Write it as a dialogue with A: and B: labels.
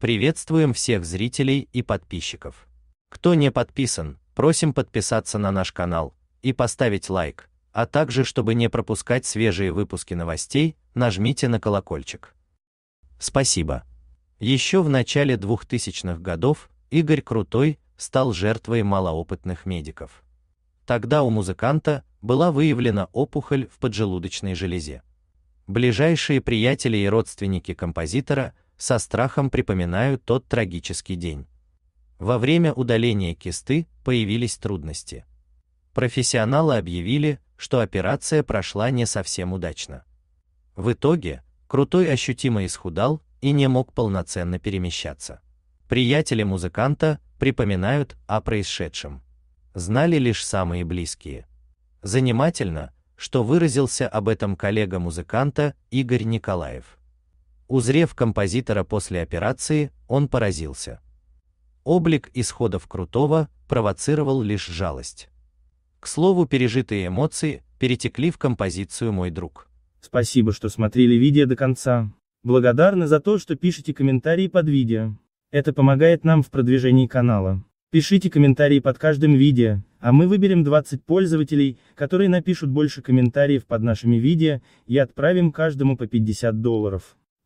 A: Приветствуем всех зрителей и подписчиков. Кто не подписан, просим подписаться на наш канал и поставить лайк, а также, чтобы не пропускать свежие выпуски новостей, нажмите на колокольчик. Спасибо. Еще в начале 2000-х годов Игорь Крутой стал жертвой малоопытных медиков. Тогда у музыканта была выявлена опухоль в поджелудочной железе. Ближайшие приятели и родственники композитора – со страхом припоминаю тот трагический день. Во время удаления кисты появились трудности. Профессионалы объявили, что операция прошла не совсем удачно. В итоге, Крутой ощутимо исхудал и не мог полноценно перемещаться. Приятели музыканта припоминают о происшедшем. Знали лишь самые близкие. Занимательно, что выразился об этом коллега музыканта Игорь Николаев. Узрев композитора после операции, он поразился. Облик исходов Крутого провоцировал лишь жалость. К слову, пережитые эмоции перетекли в композицию «Мой друг».
B: Спасибо, что смотрели видео до конца. Благодарны за то, что пишете комментарии под видео. Это помогает нам в продвижении канала. Пишите комментарии под каждым видео, а мы выберем 20 пользователей, которые напишут больше комментариев под нашими видео, и отправим каждому по 50 долларов.